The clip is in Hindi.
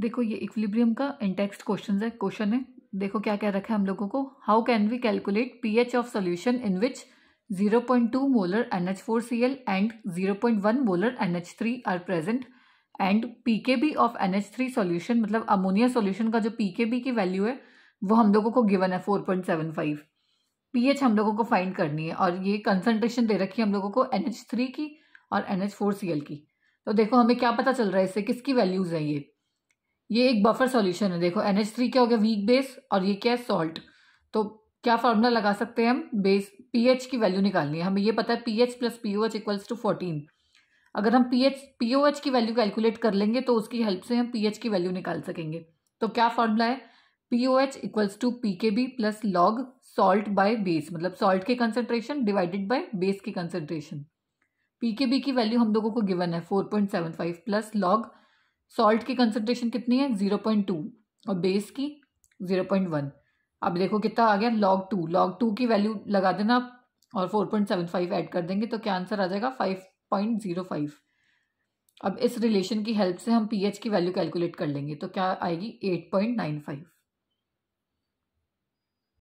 देखो ये इक्विलिब्रियम का इंटेक्स्ट क्वेश्चन है क्वेश्चन है देखो क्या क्या रखा है हम लोगों को how can we calculate P H of solution in which 0.2 H three are present and P K B of N H three solution मतलब अमोनिया सोल्यूशन का जो पी के बी की वैल्यू है वो हम लोगों को गिवन है four point seven five P H हम लोगों को फाइंड करनी है और ये कंसनट्रेशन दे रखी है हम लोगों को एन एच थ्री की और N H four C L की तो देखो हमें क्या पता चल रहा है इससे किसकी वैल्यूज़ है ये ये एक बफर सॉल्यूशन है देखो एन थ्री क्या हो गया वीक बेस और ये क्या है सॉल्ट तो क्या फॉर्मूला लगा सकते हैं हम बेस पीएच की वैल्यू निकालनी है हमें ये पता है pH plus pOH equals to fourteen अगर हम पीएच पीओएच की वैल्यू कैलकुलेट कर लेंगे तो उसकी हेल्प से हम पीएच की वैल्यू निकाल सकेंगे तो क्या फॉर्मूला है pOH equals to P K B plus log salt by base मतलब सॉल्ट के कंसेंट्रेशन डिवाइडेड बाय बेस की कंसेंट्रेशन पी की वैल्यू हम लोगों को गिवन है four point seven five plus log salt की कंसनट्रेशन कितनी है ज़ीरो पॉइंट टू और बेस की ज़ीरो पॉइंट वन अब देखो कितना आ गया लॉग टू लॉग टू की वैल्यू लगा देना आप और four point seven five add कर देंगे तो क्या आंसर आ जाएगा फाइव पॉइंट ज़ीरो फाइव अब इस रिलेशन की हेल्प से हम पीएच की वैल्यू कैलकुलेट कर लेंगे तो क्या आएगी एट पॉइंट नाइन फाइव